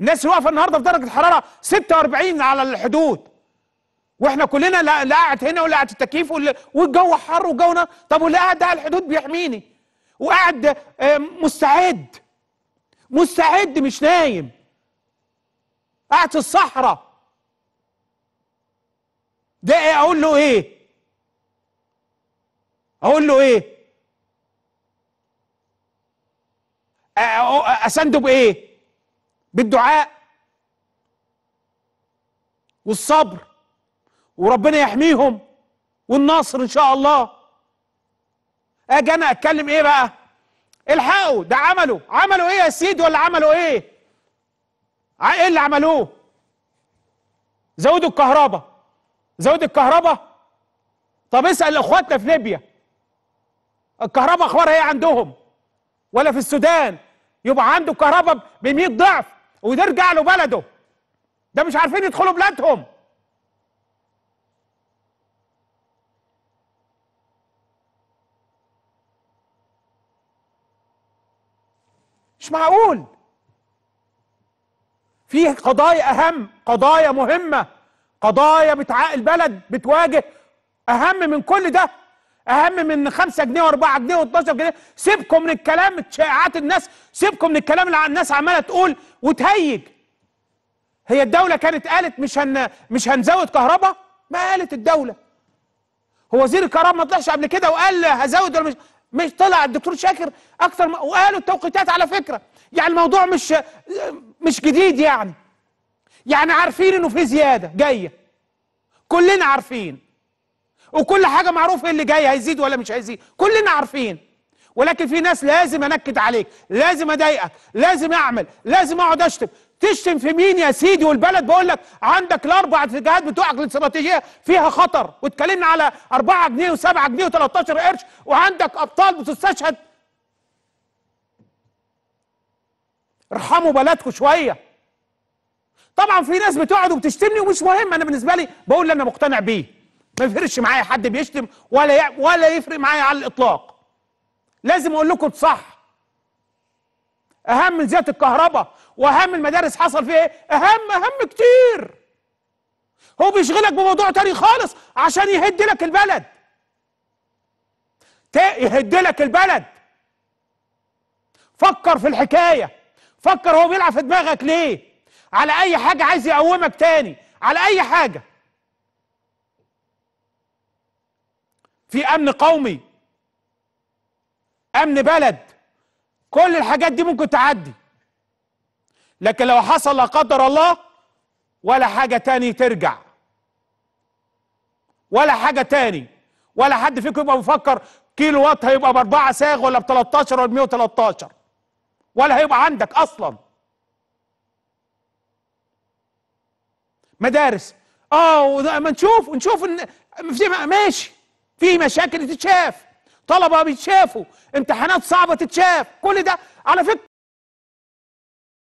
الناس واقفه النهارده في درجه حراره 46 على الحدود واحنا كلنا لا, لا قاعد هنا ولا قاعد التكييف والجو حر والجو نار طب واللي قاعد على الحدود بيحميني وقاعد مستعد مستعد مش نايم قاعد في الصحراء ده ايه اقول له ايه اقول له ايه اسنده بايه بالدعاء والصبر وربنا يحميهم والنصر ان شاء الله اجي انا اتكلم ايه بقى الحقوا ده عملوا عملوا ايه يا سيدي ولا عملوا ايه ايه اللي عملوه زودوا الكهرباء زودوا الكهرباء طب اسال اخواتنا في ليبيا الكهرباء اخبارها ايه عندهم ولا في السودان يبقى عنده كهرباء ب 100 ضعف وده رجع له بلده ده مش عارفين يدخلوا بلادهم مش معقول في قضايا اهم قضايا مهمه قضايا بتعاقل البلد بتواجه اهم من كل ده اهم من 5 جنيه و4 جنيه و12 جنيه سيبكم من الكلام شائعات الناس سيبكم من الكلام اللي الناس عماله تقول وتهيج هي الدوله كانت قالت مش هن مش هنزود كهرباء ما قالت الدوله هو وزير الكهرباء ما طلعش قبل كده وقال هزود ولا مش مش طلع الدكتور شاكر اكتر ما وقالوا التوقيتات على فكره يعني الموضوع مش مش جديد يعني يعني عارفين انه في زياده جايه كلنا عارفين وكل حاجه معروف ايه اللي جاي هيزيد ولا مش هيزيد كلنا عارفين ولكن في ناس لازم انكد عليك لازم اضايقك لازم اعمل لازم اقعد اشتم تشتم في مين يا سيدي والبلد بقول لك عندك الاربع اتجاهات بتوعك الاستراتيجيه فيها خطر واتكلمنا على 4 جنيه و7 جنيه و13 قرش وعندك ابطال بتستشهد ارحموا بلدكم شويه طبعا في ناس بتقعد وبتشتمني ومش مهم انا بالنسبه لي بقول اللي انا مقتنع بيه ما يفرقش معايا حد بيشتم ولا ي... ولا يفرق معايا على الاطلاق لازم اقول لكم صح اهم من زياده الكهرباء واهم المدارس حصل فيها ايه اهم اهم كتير هو بيشغلك بموضوع تاني خالص عشان يهد لك البلد يهد لك البلد فكر في الحكايه فكر هو بيلعب في دماغك ليه على اي حاجه عايز يقومك تاني على اي حاجه في امن قومي امن بلد كل الحاجات دي ممكن تعدي لكن لو حصل لا قدر الله ولا حاجه تاني ترجع ولا حاجه تاني ولا حد فيكم يبقى مفكر كيلو وات هيبقى باربعه ساغ ولا ب 13 ولا ب 113 ولا هيبقى عندك اصلا مدارس اه ما نشوف نشوف ماشي في مشاكل تتشاف طلبه بيتشافوا امتحانات صعبه تتشاف كل ده على فكره